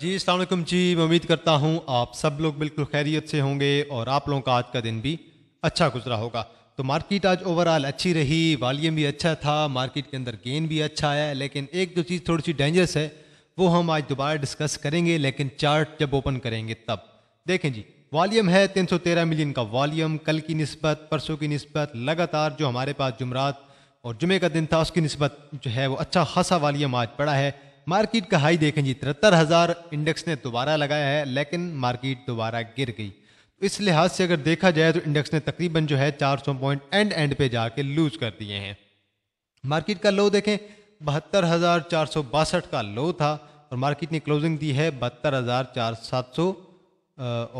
जी अलकुम जी मैं उम्मीद करता हूँ आप सब लोग बिल्कुल खैरियत से होंगे और आप लोगों का आज का दिन भी अच्छा गुजरा होगा तो मार्केट आज ओवरऑल अच्छी रही वॉल्यूम भी अच्छा था मार्केट के अंदर गेन भी अच्छा आया लेकिन एक जो चीज़ थोड़ी सी डेंजरस है वो हम आज दोबारा डिस्कस करेंगे लेकिन चार्ट जब ओपन करेंगे तब देखें जी वॉल्यूम है 313 मिलियन का वॉल्यूम कल की नस्बत परसों की नस्बत लगातार जो हमारे पास जुमरात और जुमे का दिन था उसकी नस्बत जो है वो अच्छा खासा वॉल्यूम आज पड़ा है मार्केट का हाई देखें जी तिहत्तर हज़ार इंडेक्स ने दोबारा लगाया है लेकिन मार्केट दोबारा गिर गई तो इस लिहाज से अगर देखा जाए तो इंडेक्स ने तकरीबन जो है 400 पॉइंट एंड एंड पे जाके लूज कर दिए हैं मार्केट का लो देखें बहत्तर हज़ार चार सौ बासठ का लो था और मार्केट ने क्लोजिंग दी है बहत्तर हज़ार चार सात सौ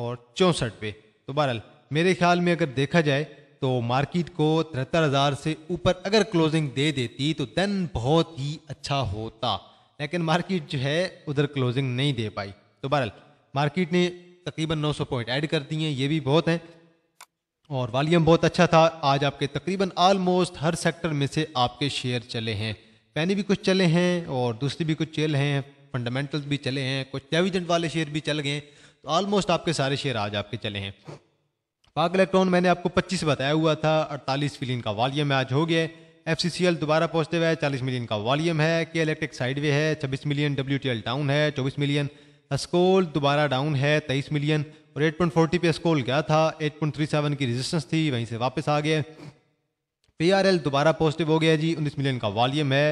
और चौंसठ पे तो बहरहाल मेरे ख्याल में अगर देखा जाए तो मार्केट को तिहत्तर हज़ार से ऊपर अगर क्लोजिंग दे देती तो देन बहुत ही अच्छा होता लेकिन मार्केट जो है उधर क्लोजिंग नहीं दे पाई तो बहरहाल मार्केट ने तकरीबन 900 पॉइंट ऐड कर दिए ये भी बहुत हैं और वॉल्यूम बहुत अच्छा था आज आपके तकरीबन आलमोस्ट हर सेक्टर में से आपके शेयर चले हैं पैनी भी कुछ चले हैं और दूसरी भी कुछ चल हैं फंडामेंटल्स भी चले हैं कुछ डेविजेंट वाले शेयर भी चल गए तो आलमोस्ट आपके सारे शेयर आज आपके चले हैं पाक इलेक्ट्रॉन मैंने आपको 25 बताया हुआ था 48 फिलियन का वॉल्यूम आज हो गया है एफ सी सी एल दोबारा पहुंचते हुए चालीस मिलियन का वॉल्यूम है के इलेक्ट्रिक साइडवे है छब्बीस million W T L down है चौबीस मिलियन अस्कोल दोबारा डाउन है तेईस मिलियन और एट पॉइंट फोर्टी पे स्कोल गया था एट पॉइंट थ्री सेवन की रजिस्टेंस थी वहीं से वापस आ गए पी आर एल दोबारा पॉजिटिव हो गया जी उन्नीस मिलियन का वॉल्यूम है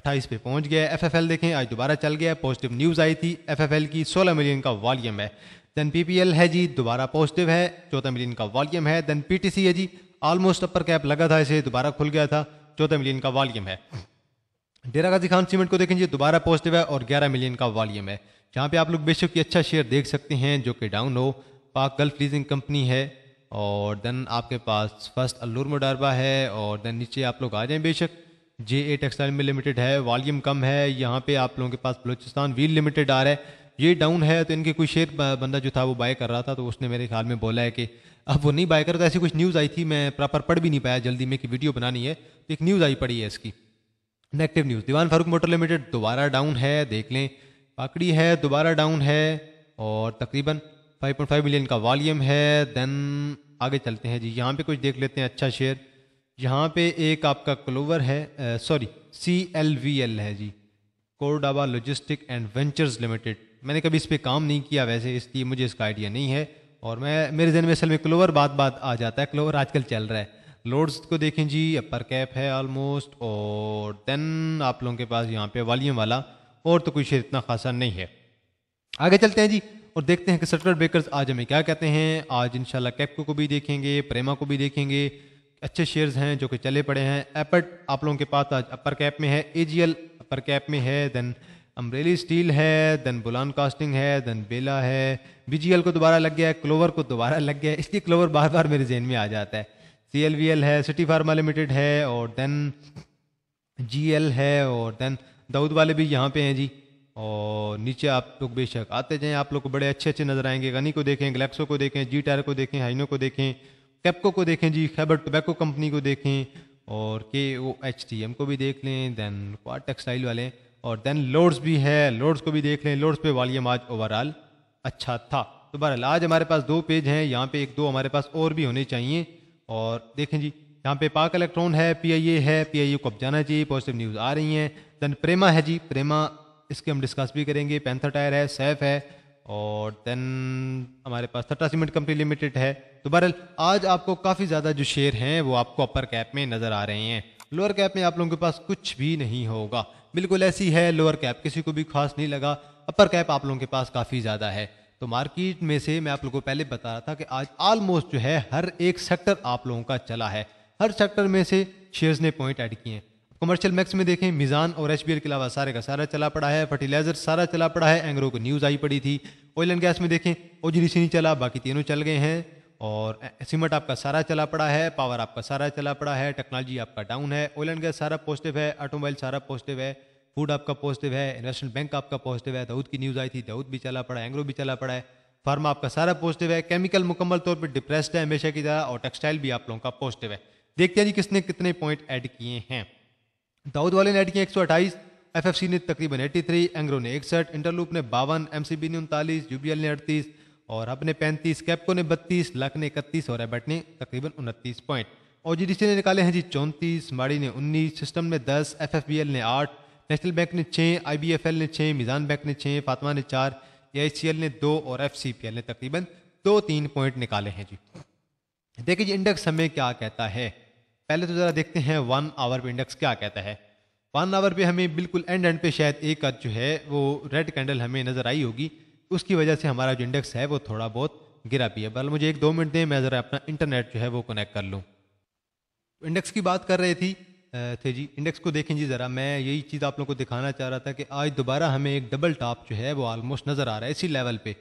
अट्ठाईस पे पहुंच गया एफ एफ एल देखें आज दोबारा चल गया पॉजिटिव न्यूज़ आई थी एफ एफ एल की सोलह मिलियन का वॉल्यूम है देन पी पी एल है जी दोबारा पॉजिटिव है चौदह मिलियन का वॉल्यूम है देन पी टी सी है जी ऑलमोस्ट अपर कैप लगा था इसे दोबारा खुल गया था चौदह मिलियन का वॉल्यूम है डेरा गाजी खान सीमेंट को देखें दोबारा पॉजिटिव है और ग्यारह मिलियन का वॉल्यूम है जहाँ पे आप लोग बेशक ये अच्छा शेयर देख सकते हैं जो कि डाउन हो पाक गल्फ लीजिंग कंपनी है और देन आपके पास फर्स्ट अल्लूर मोडारबा है और देन नीचे आप लोग आ जाएं बेशक जे ए टेक्सटाइल में लिमिटेड है वॉल्यूम कम है यहाँ पे आप लोगों के पास बलूचिस्तान व्हील लिमिटेड आ रहा है ये डाउन है तो इनके कोई शेयर बंदा जो था वो बाय कर रहा था तो उसने मेरे ख्याल में बोला है कि अब वो नहीं बाय करो तो ऐसी कुछ न्यूज़ आई थी मैं प्रॉपर पढ़ भी नहीं पाया जल्दी में कि वीडियो बनानी है तो एक न्यूज़ आई पड़ी है इसकी negative news Dewan Farooq motor limited दोबारा डाउन है देख लें पाकड़ी है दोबारा डाउन है और तकरीबन 5.5 मिलियन का वॉल्यूम है देन आगे चलते हैं जी यहाँ पे कुछ देख लेते हैं अच्छा शेयर यहाँ पे एक आपका क्लोवर है sorry C L V L है जी Cordoba logistic and ventures limited मैंने कभी इस पर काम नहीं किया वैसे इसलिए मुझे इसका आइडिया नहीं है और मैं मेरे जहन में असल में क्लोवर बात बात आ जाता है क्लोवर आजकल चल रहा है लोड्स को देखें जी अपर कैप है ऑलमोस्ट और देन आप लोगों के पास यहाँ पे वॉल्यूम वाला और तो कोई शेयर इतना खासा नहीं है आगे चलते हैं जी और देखते हैं कि सटर ब्रेकर्स आज हमें क्या कहते हैं आज इंशाल्लाह कैपको को भी देखेंगे प्रेमा को भी देखेंगे अच्छे शेयर्स हैं जो कि चले पड़े हैं एपट आप लोगों के पास आज अपर कैप में है एजीएल अपर कैप में है देन अम्ब्रेली स्टील है देन बुलान कास्टिंग है देन बेला है बीजीएल को दोबारा लग गया है क्लोवर को दोबारा लग गया है इसलिए क्लोवर बार बार मेरे जहन में आ जाता है सी एल वी एल है सिटी फार्मा लिमिटेड है और देन जी एल है और देन दाऊद वाले भी यहाँ पे हैं जी और नीचे आप लोग बेशक आते जाएं आप लोग को बड़े अच्छे अच्छे नज़र आएंगे गनी को देखें गलेक्सो को देखें जी टायर को देखें हाइनो को देखें कैपको को देखें जी खैबर टोबैको कंपनी को देखें और के ओ एच टी एम को भी देख लें देन क्वार टेक्सटाइल वाले और देन लोड्स भी है लोड्स को भी देख लें लोड्स पे वॉल्यूम आज ओवरऑल अच्छा था तो बहरहाल आज हमारे पास दो पेज हैं यहाँ पे एक दो हमारे पास और भी होने चाहिए और देखें जी यहाँ पे पाक इलेक्ट्रॉन है पी आई ए है पी आई को अब जाना चाहिए पॉजिटिव न्यूज़ आ रही हैं देन प्रेमा है जी प्रेमा इसके हम डिस्कस भी करेंगे पैंथर टायर है सैफ है और देन हमारे पास थट्टा सीमेंट कंपनी लिमिटेड है तो बहरहाल आज आपको काफ़ी ज़्यादा जो शेयर हैं वो आपको अपर कैप में नज़र आ रहे हैं लोअर कैप में आप लोगों के पास कुछ भी नहीं होगा बिल्कुल ऐसी है लोअर कैप किसी को भी खास नहीं लगा अपर कैप आप लोगों के पास काफ़ी ज़्यादा है तो मार्केट में से मैं आप लोगों को पहले बता रहा था कि आज ऑलमोस्ट जो है हर एक सेक्टर आप लोगों का चला है हर सेक्टर में से शेयर्स ने पॉइंट ऐड किए हैं कमर्शियल मैक्स में देखें मिज़ान और एच के अलावा सारे का सारा चला पड़ा है फर्टिलाइजर सारा चला पड़ा है एंग्रो को न्यूज़ आई पड़ी थी ऑयल एंड गैस में देखें ओजरीसी नहीं चला बाकी तीनों चल गए हैं और सीमेंट आपका सारा चला पड़ा है पावर आपका सारा चला पड़ा है टेक्नोलॉजी आपका डाउन है ऑयल एंड गैस सारा पॉजिटिव है ऑटोमोबाइल सारा पॉजिटिव है फूड आपका पॉजिटिव है इन्वेस्टमेंट बैंक आपका पॉजिटिव है दाऊद की न्यूज़ आई थी दाऊद भी चला पड़ा है एंग्रो भी चला पड़ा है फार्मा आपका सारा पॉजिटिव है केमिकल मुकम्मल तौर पर डिप्रेस्ड है हमेशा की तरह और टेक्सटाइल भी आप लोगों का पॉजिटिव है देखते हैं जी किसने कितने पॉइंट ऐड किए हैं दाऊद वाले ने ऐड किए एक सौ अट्ठाईस एफ एफ सी ने तकरीबन एट्टी थ्री एंग्रो ने इकसठ इंटरलूप ने बावन एम सी बी ने उनतालीस यू बी एल ने अड़तीस और अपने पैंतीस कैपको ने बत्तीस लक ने इकतीस और एबट ने तकरीबन उनतीस पॉइंट और जी ने निकाले हैं जी चौंतीस माड़ी ने उन्नीस सिस्टम ने दस एफ एफ बी एल ने आठ नेशनल बैंक ने छः आई बी एफ एल ने छः मिजान बैंक ने छः फातमा ने चार ए सी एल ने दो और एफ सी पी एल ने तकरीबन दो तीन पॉइंट निकाले हैं जी देखिए जी इंडेक्स हमें क्या कहता है पहले तो ज़रा देखते हैं वन आवर पे इंडेक्स क्या कहता है वन आवर पे हमें बिल्कुल एंड एंड पे शायद एक जो है वो रेड कैंडल हमें नज़र आई होगी उसकी वजह से हमारा जो इंडेक्स है वो थोड़ा बहुत गिरा भी है बल मुझे एक दो मिनट दें मैं ज़रा अपना इंटरनेट जो है वो कनेक्ट कर लूँ इंडेक्स की बात कर रहे थी थे जी इंडेक्स को देखें जी ज़रा मैं यही चीज़ आप लोगों को दिखाना चाह रहा था कि आज दोबारा हमें एक डबल टॉप जो है वो आलमोस्ट नज़र आ रहा है इसी लेवल पर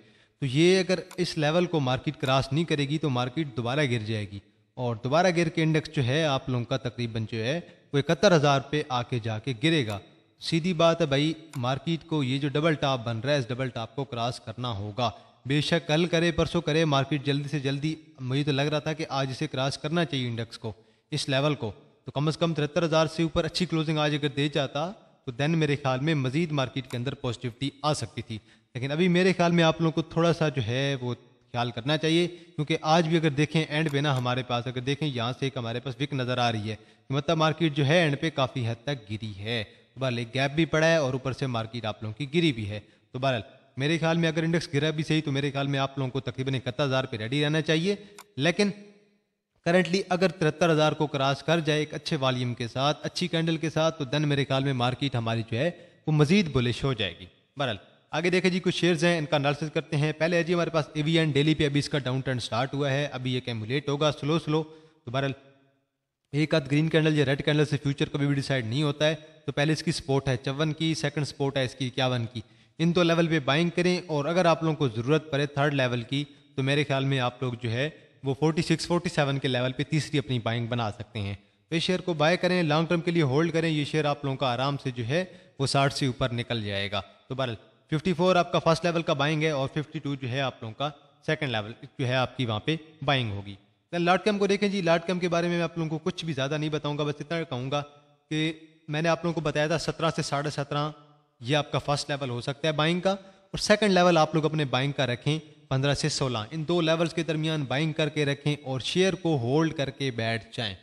तो ये अगर इस लेवल को मार्केट क्रॉस नहीं करेगी तो मार्केट दोबारा गिर जाएगी और दोबारा गिर के इंडेक्स जो है आप लोगों का तकरीबन जो है वो इकहत्तर हज़ार पे आके जाके गिरेगा सीधी बात है भाई मार्केट को ये जो डबल टॉप बन रहा है इस डबल टॉप को क्रॉस करना होगा बेशक कल करे परसों करे मार्केट जल्दी से जल्दी मुझे तो लग रहा था कि आज इसे क्रॉस करना चाहिए इंडेक्स को इस लेवल को तो कम से कम तिहत्तर हज़ार से ऊपर अच्छी क्लोजिंग आज अगर दे जाता तो देन मेरे ख्याल में मजीद मार्केट के अंदर पॉजिटिविटी आ सकती थी लेकिन अभी मेरे ख्याल में आप लोगों को थोड़ा सा जो है वो ख्याल करना चाहिए क्योंकि आज भी अगर देखें एंड पे ना हमारे पास अगर देखें यहाँ से एक हमारे पास विक नज़र आ रही है मतलब मार्केट जो है एंड पे काफ़ी हद तक गिरी है बहरहाल एक गैप भी पड़ा है और ऊपर से मार्केट आप लोगों की गिरी भी है तो बहरहाल मेरे ख्याल में अगर इंडेक्स गिरा भी सही तो मेरे ख्याल में आप लोगों को तकरीबन इकहत्तर हज़ार पे रेडी रहना चाहिए लेकिन करंटली अगर तिहत्तर हज़ार को क्रॉस कर जाए एक अच्छे वॉल्यूम के साथ अच्छी कैंडल के साथ तो देन मेरे ख्याल में मार्केट हमारी जो है वो मजीद बुलिश हो जाएगी बहरहाल आगे देखें जी कुछ शेयर्स हैं इनका एनालिसिस करते हैं पहले है जी हमारे पास एन डेली पे अभी इसका डाउन टर्न स्टार्ट हुआ है अभी ये कैमुलेट होगा स्लो स्लो तो बहरहाल एक आध ग्रीन कैंडल या रेड कैंडल से फ्यूचर कभी भी डिसाइड नहीं होता है तो पहले इसकी स्पोर्ट है चौवन की सेकंड स्पोर्ट है इसकी इक्यावन की इन दो तो लेवल पे बाइंग करें और अगर आप लोगों को ज़रूरत पड़े थर्ड लेवल की तो मेरे ख्याल में आप लोग जो है वो 46, 47 के लेवल पे तीसरी अपनी बाइंग बना सकते हैं तो इस शेयर को बाय करें लॉन्ग टर्म के लिए होल्ड करें ये शेयर आप लोगों का आराम से जो है वो साठ से ऊपर निकल जाएगा तो बहरल फिफ्टी आपका फर्स्ट लेवल का बाइंग है और फिफ्टी जो है आप लोगों का सेकेंड लेवल जो है आपकी वहाँ पर बाइंग होगी दैन लाट कैम को देखें जी लॉर्ड कैम के बारे में मैं आप लोगों को कुछ भी ज़्यादा नहीं बताऊँगा बस इतना कहूँगा कि मैंने आप लोगों को बताया था सत्रह से साढ़े सत्रह ये आपका फर्स्ट लेवल हो सकता है बाइंग का और सेकंड लेवल आप लोग अपने बाइंग का रखें पंद्रह से सोलह इन दो लेवल्स के दरमियान बाइंग करके रखें और शेयर को होल्ड करके बैठ जाएं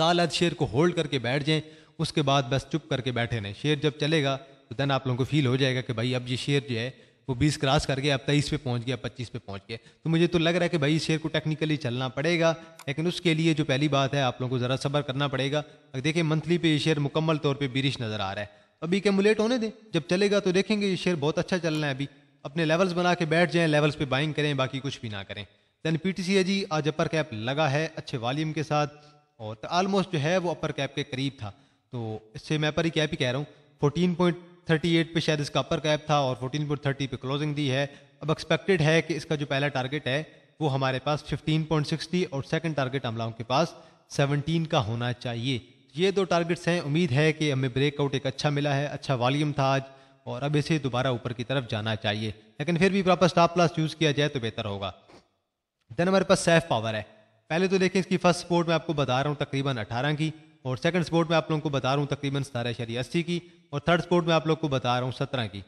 साल आज शेयर को होल्ड करके बैठ जाएं उसके बाद बस चुप करके बैठे रहें शेयर जब चलेगा तो देन आप लोगों को फील हो जाएगा कि भाई अब ये शेयर जो है वो बीस क्रॉस कर गया अब तेईस पे पहुंच गया पच्चीस पे पहुंच गया तो मुझे तो लग रहा है कि भाई इस शेयर को टेक्निकली चलना पड़ेगा लेकिन उसके लिए जो पहली बात है आप लोगों को ज़रा सब्र करना पड़ेगा अब देखिए मंथली पे ये शेयर मुकम्मल तौर पर बिरिश नज़र आ रहा है अभी कैमुलेट होने दें जब चलेगा तो देखेंगे ये शेयर बहुत अच्छा चल रहा है अभी अपने लेवल्स बना के बैठ जाएँ लेवल्स पर बाइंग करें बाकी कुछ भी ना करें दैन पी टी है जी आज अपर कैप लगा है अच्छे वॉल्यूम के साथ और आलमोस्ट जो है वो अपर कैप के करीब था तो इससे मैं अपर ही कैप ही कह रहा हूँ फोर्टीन पॉइंट 38 पे शायद इसका अपर कैप था और 14.30 पे क्लोजिंग दी है अब एक्सपेक्टेड है कि इसका जो पहला टारगेट है वो हमारे पास 15.60 और सेकंड टारगेट हमलाओं के पास 17 का होना चाहिए ये दो टारगेट्स हैं उम्मीद है कि हमें ब्रेकआउट एक अच्छा मिला है अच्छा वॉल्यूम था आज और अब इसे दोबारा ऊपर की तरफ जाना चाहिए लेकिन फिर भी प्रॉपर स्टॉप लॉस यूज़ किया जाए तो बेहतर होगा देन हमारे पास सेफ पावर है पहले तो देखें इसकी फर्स्ट सपोर्ट मैं आपको बता रहा हूँ तकरीबन अठारह की और सेकंड सपोर्ट मैं आप लोगों को बता रहा हूँ तकरीबन सतारह शरी अस्सी की और थर्ड स्पोर्ट में आप लोग को बता रहा हूँ सत्रह की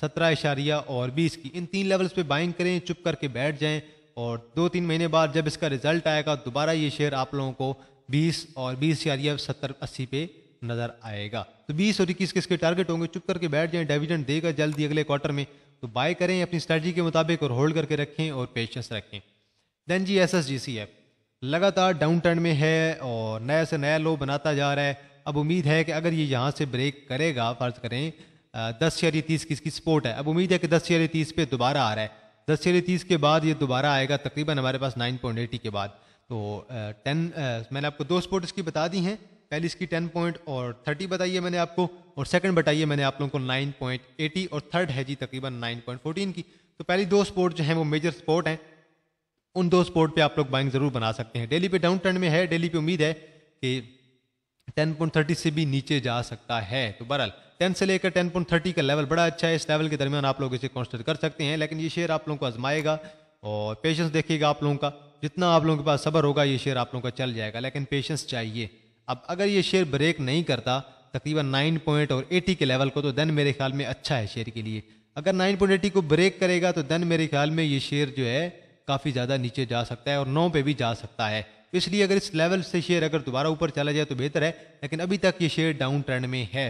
सत्रह इशारिया और बीस की इन तीन लेवल्स पे बाइंग करें चुप करके बैठ जाएं और दो तीन महीने बाद जब इसका रिजल्ट आएगा दोबारा ये शेयर आप लोगों को बीस और बीस इशारिया सत्तर अस्सी पे नज़र आएगा तो बीस और इक्कीस किसके टारगेट होंगे चुप करके बैठ जाएं डिविडेंड देगा जल्दी अगले क्वार्टर में तो बाय करें अपनी स्ट्रैटी के मुताबिक और होल्ड करके रखें और पेशेंस रखें देन जी एस एस जी सी एप लगातार डाउन टर्न में है और नया से नया लो बनाता जा रहा है अब उम्मीद है कि अगर ये यहाँ से ब्रेक करेगा फ़र्ज़ करें दस शरी तीस की इसकी सपोर्ट है अब उम्मीद है कि दस शरी तीस पे दोबारा आ रहा है दस या तीस के बाद ये दोबारा आएगा तकरीबन हमारे पास नाइन पॉइंट एटी के बाद तो टेन मैंने आपको दो सपोर्ट इसकी बता दी हैं पहली इसकी टेन पॉइंट और थर्टी बताइए मैंने आपको और सेकंड बताइए मैंने आप लोगों को नाइन पॉइंट एटी और थर्ड है जी तकरीबन नाइन पॉइंट फोर्टीन की तो पहली दो स्पोर्ट जो हैं वो मेजर स्पोर्ट हैं उन दो स्पोर्ट पर आप लोग बाइंग ज़रूर बना सकते हैं डेली पे डाउन ट्रेंड में है डेली पे उम्मीद है कि टेन पॉइंट थर्टी से भी नीचे जा सकता है तो बहरहाल टेन से लेकर टेन पॉइंट थर्टी का लेवल बड़ा अच्छा है इस लेवल के दरमियान आप लोग इसे कॉन्सिडर कर सकते हैं लेकिन ये शेयर आप लोगों को आजमाएगा और पेशेंस देखिएगा आप लोगों का जितना आप लोगों के पास सबर होगा ये शेयर आप लोगों का चल जाएगा लेकिन पेशेंस चाहिए अब अगर ये शेयर ब्रेक नहीं करता तकरीबन नाइन पॉइंट और एटी के लेवल को तो देन मेरे ख्याल में अच्छा है शेयर के लिए अगर नाइन पॉइंट एटी को ब्रेक करेगा तो देन मेरे ख्याल में ये शेयर जो है काफ़ी ज़्यादा नीचे जा सकता है और नौ पे भी जा सकता है तो इसलिए अगर इस लेवल से शेयर अगर दोबारा ऊपर चला जाए तो बेहतर है लेकिन अभी तक ये शेयर डाउन ट्रेंड में है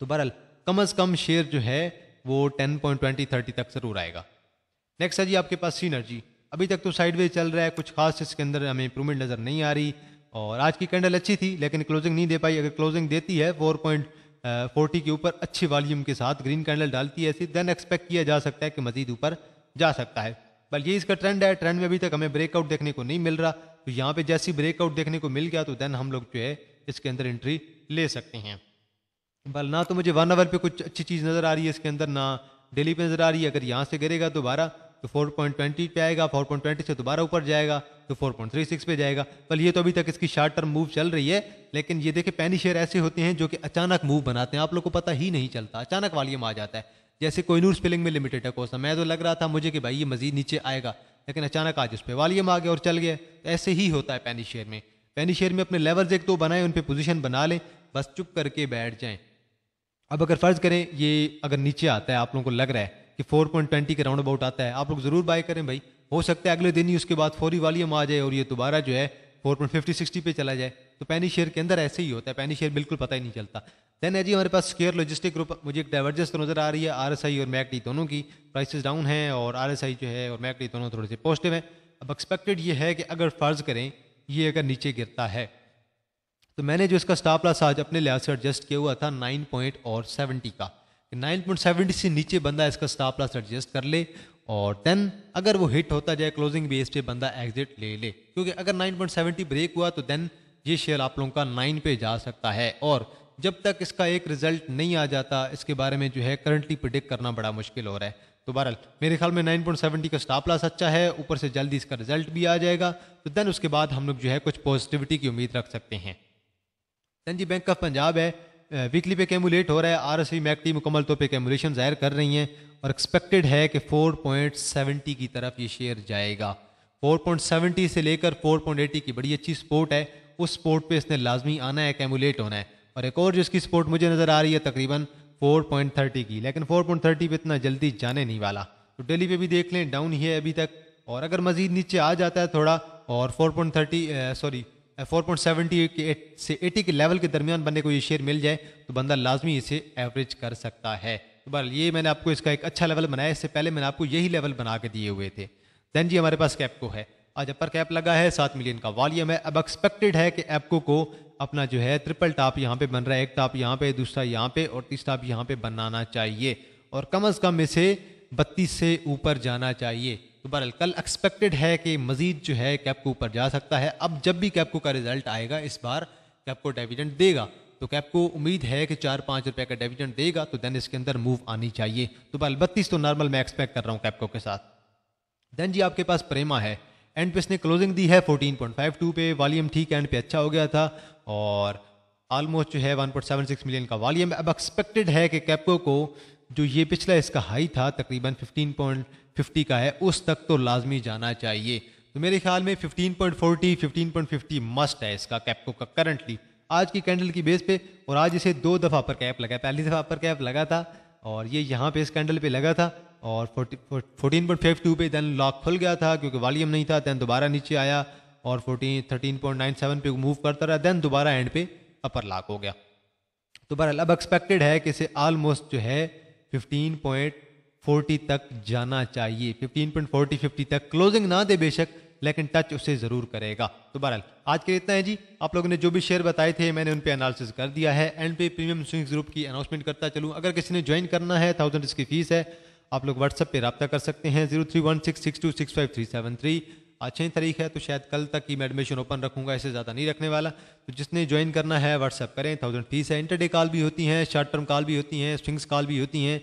तो बहरहाल कम अज़ कम शेयर जो है वो टेन पॉइंट ट्वेंटी थर्टी तक ज़रूर आएगा नेक्स्ट है जी आपके पास सीनर्जी अभी तक तो वे चल रहा है कुछ खास इसके अंदर हमें इंप्रूवमेंट नज़र नहीं आ रही और आज की कैंडल अच्छी थी लेकिन क्लोजिंग नहीं दे पाई अगर क्लोजिंग देती है फोर पॉइंट फोर्टी के ऊपर अच्छी वॉल्यूम के साथ ग्रीन कैंडल डालती है ऐसी देन एक्सपेक्ट किया जा सकता है कि मजीद ऊपर जा सकता है बल ये इसका ट्रेंड है ट्रेंड में अभी तक हमें ब्रेकआउट देखने को नहीं मिल रहा तो यहाँ पे जैसी ब्रेकआउट देखने को मिल गया तो देन हम लोग जो है इसके अंदर एंट्री ले सकते हैं बल ना तो मुझे वन आवर पे कुछ अच्छी चीज़ नज़र आ रही है इसके अंदर ना डेली पे नज़र आ रही है अगर यहाँ से गिरेगा दोबारा तो 4.20 पे आएगा 4.20 से दोबारा ऊपर जाएगा तो 4.36 पे जाएगा बल ये तो अभी तक इसकी शॉर्ट टर्म मूव चल रही है लेकिन ये देखे पैनी शेयर ऐसे होते हैं जो कि अचानक मूव बनाते हैं आप लोग को पता ही नहीं चलता अचानक वालियम आ जाता है जैसे नूर स्पिलिंग में लिमिटेड है कोसा मैं तो लग रहा था मुझे कि भाई ये मजीद नीचे आएगा लेकिन अचानक आज उस पर वालियम आ गया और चल गया ऐसे ही होता है पैनी शेयर में पैनी शेयर में अपने लेवल्स एक दो बनाएं उन पर पोजिशन बना लें बस चुप करके बैठ जाएँ अब अगर फ़र्ज़ करें ये अगर नीचे आता है आप लोगों को लग रहा है कि फोर पॉइंट ट्वेंटी के राउंड अबाउट आता है आप लोग ज़रूर बाय करें भाई हो सकता है अगले दिन ही उसके बाद फौरी वालियम आ जाए और ये दोबारा जो है फोर पॉइंट फिफ्टी सिक्सटी पे चला जाए तो पैनी शेयर के अंदर ऐसे ही होता है पैनी शेयर बिल्कुल पता ही नहीं चलता देन है जी हमारे पास स्केयर लॉजिस्टिक ग्रुप मुझे एक डाइवर्जेंस तो नज़र आ रही है आरएसआई और मैकडी दोनों की प्राइसेस डाउन हैं और आरएसआई जो है और मैकडी दोनों थोड़े से पॉजिटिव हैं अब एक्सपेक्टेड ये है कि अगर फ़र्ज़ करें ये अगर नीचे गिरता है तो मैंने जो इसका स्टाप लॉस आज अपने लिहाज से एडजस्ट किया हुआ था नाइन पॉइंट और सेवेंटी का नाइन पॉइंट सेवेंटी से नीचे बंदा इसका स्टाप लॉस एडजस्ट कर ले और देन अगर वो हिट होता जाए क्लोजिंग बेस पे बंदा एग्जिट ले ले क्योंकि अगर नाइन पॉइंट सेवेंटी ब्रेक हुआ तो देन ये शेयर आप लोगों का नाइन पे जा सकता है और जब तक इसका एक रिजल्ट नहीं आ जाता इसके बारे में जो है करंटली प्रिडिक्ट करना बड़ा मुश्किल हो रहा है तो बहरल मेरे ख्याल में 9.70 का स्टॉप लॉस अच्छा है ऊपर से जल्दी इसका रिजल्ट भी आ जाएगा तो देन उसके बाद हम लोग जो है कुछ पॉजिटिविटी की उम्मीद रख सकते हैं देन जी बैंक ऑफ पंजाब है वीकली पे कैमुलेट हो रहा है आर एस वी मैकटी मुकम्मल तौर पर कैमुलेशन जाहिर कर रही हैं और एक्सपेक्टेड है कि सेवेंटी की तरफ ये शेयर जाएगा 4.70 से लेकर 4.80 की बड़ी अच्छी सपोर्ट है उस सपोर्ट पे इसने लाजमी आना है कैमुलेट होना है और एक और जो इसकी सपोर्ट मुझे नज़र आ रही है तकरीबन 4.30 की लेकिन 4.30 पे इतना जल्दी जाने नहीं वाला तो डेली पे भी देख लें डाउन ही है अभी तक और अगर मजीद नीचे आ जाता है थोड़ा और 4.30 सॉरी 4.70 से 80 के लेवल के दरमियान बंदे को ये शेयर मिल जाए तो बंदा लाजमी इसे एवरेज कर सकता है तो बहर ये मैंने आपको इसका एक अच्छा लेवल बनाया इससे पहले मैंने आपको यही लेवल बना के दिए हुए थे दैन जी हमारे पास कैपको है आज अपर कैप लगा है सात मिलियन का वॉल्यूम है अब एक्सपेक्टेड है कि एपको को अपना जो है ट्रिपल टॉप यहाँ पे बन रहा है एक टॉप यहाँ पे दूसरा यहाँ पे और तीसरा भी यहाँ पे बनाना चाहिए और कम अज़ कम इसे बत्तीस से ऊपर जाना चाहिए तो बहरल कल एक्सपेक्टेड है कि मज़ीद जो है कैपको ऊपर जा सकता है अब जब भी कैपको का रिजल्ट आएगा इस बार कैपको डिविडेंड देगा तो कैपको उम्मीद है कि चार पाँच रुपये का डिविडेंड देगा तो देन इसके अंदर मूव आनी चाहिए तो बहरल बत्तीस तो नॉर्मल मैं एक्सपेक्ट कर रहा हूँ कैपको के साथ देन जी आपके पास प्रेमा है एंड पे इसने क्लोजिंग दी है 14.52 पे वॉल्यूम ठीक एंड पे अच्छा हो गया था और ऑलमोस्ट जो है 1.76 मिलियन का वॉल्यूम अब एक्सपेक्टेड है कि कैपको को जो ये पिछला इसका हाई था तकरीबन 15.50 का है उस तक तो लाजमी जाना चाहिए तो मेरे ख्याल में 15.40 15.50 मस्ट है इसका कैपको का करंटली आज की कैंडल की बेस पे और आज इसे दो दफ़ा पर कैप लगा पहली दफ़ा पर कैप लगा था और ये यहाँ पे इस कैंडल पे लगा था और फोर्टीन पॉइंट फाइव टू पे देन लॉक खुल गया था क्योंकि वॉल्यूम नहीं था देन दोबारा नीचे आया और fourteen thirteen point nine seven पे मूव करता रहा देन दोबारा एंड पे अपर लॉक हो गया तो बहरहाल अब एक्सपेक्टेड है कि इसे आलमोस्ट जो है फिफ्टीन पॉइंट फोर्टी तक जाना चाहिए फिफ्टीन पॉइंट फोर्टी फिफ्टी तक क्लोजिंग ना दे बेशक लेकिन टच उसे ज़रूर करेगा तो बहरहाल आज के लिए इतना है जी आप लोगों ने जो भी शेयर बताए थे मैंने उन पर एनालिसिस कर दिया है एंड पे प्रीमियम स्विंग ग्रुप की अनाउंसमेंट करता चलूँ अगर किसी ने ज्वाइन करना है थाउजेंड इसकी फीस है आप लोग व्हाट्सएप पे रबता कर सकते हैं zero three one six six two six five three seven three आज छः तारीख है तो शायद कल तक ही मैं एडमिशन ओपन रखूंगा ऐसे ज़्यादा नहीं रखने वाला तो जिसने ज्वाइन करना है व्हाट्सएप करें थाउजेंड फीस है इंटरडे कॉल भी होती हैं शॉर्ट टर्म कॉल भी होती हैं स्विंग्स कॉल भी होती हैं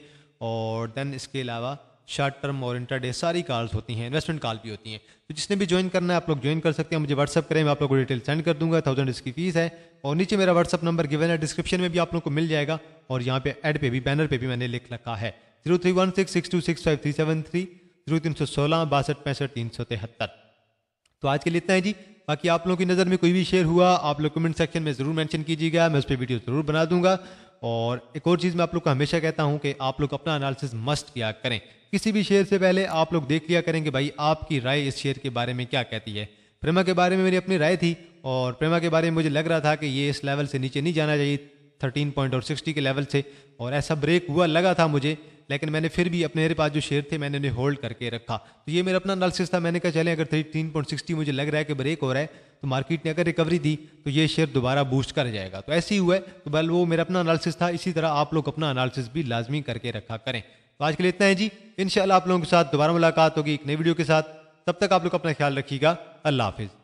और देन इसके अलावा शॉर्ट टर्म और इंटरडे सारी कॉल्स होती हैं इन्वेस्टमेंट कॉल भी होती हैं तो जिसने भी ज्वाइन करना है आप लोग ज्वाइन कर सकते हैं मुझे व्हाट्सअप करें मैं आप लोग को डिटेल सेंड कर दूंगा थाउजेंड इसकी फीस है और नीचे मेरा व्हाट्सअप नंबर गिवन है डिस्क्रिप्शन में भी आप लोग को मिल जाएगा और यहाँ पे एड पे भी बैनर पे भी मैंने लिख रखा है zero three one six six two six five three seven three zero तीन सौ सोलह बासठ पैंसठ तीन सौ तिहत्तर तो आज के लिए इतना है जी बाकी आप लोगों की नज़र में कोई भी शेयर हुआ आप लोग कमेंट सेक्शन में ज़रूर मेंशन कीजिएगा मैं उस पर वीडियो ज़रूर बना दूंगा और एक और चीज़ मैं आप लोग को हमेशा कहता हूँ कि आप लोग अपना एनालिसिस मस्ट किया करें किसी भी शेयर से पहले आप लोग देख लिया करें कि भाई आपकी राय इस शेयर के बारे में क्या कहती है प्रेमा के बारे में मेरी अपनी राय थी और प्रेमा के बारे में मुझे लग रहा था कि ये इस लेवल से नीचे नहीं जाना चाहिए थर्टीन पॉइंट और सिक्सटी के लेवल से और ऐसा ब्रेक हुआ लगा था मुझे लेकिन मैंने फिर भी अपने मेरे पास जो शेयर थे मैंने उन्हें होल्ड करके रखा तो ये मेरा अपना एनालिसिस था मैंने कहा चलें अगर थ्री तीन पॉइंट सिक्सटी मुझे लग रहा है कि ब्रेक हो रहा है तो मार्केट ने अगर रिकवरी दी तो ये शेयर दोबारा बूस्ट कर जाएगा तो ऐसे ही हुआ है तो बल वो मेरा अपना अनालिसिस था इसी तरह आप लोग अपना अनालिसिस भी लाजमी करके रखा करें तो आज के लिए इतना है जी इन आप लोगों के साथ दोबारा मुलाकात होगी एक नई वीडियो के साथ तब तक आप लोग अपना ख्याल रखिएगा अल्लाह हाफिज़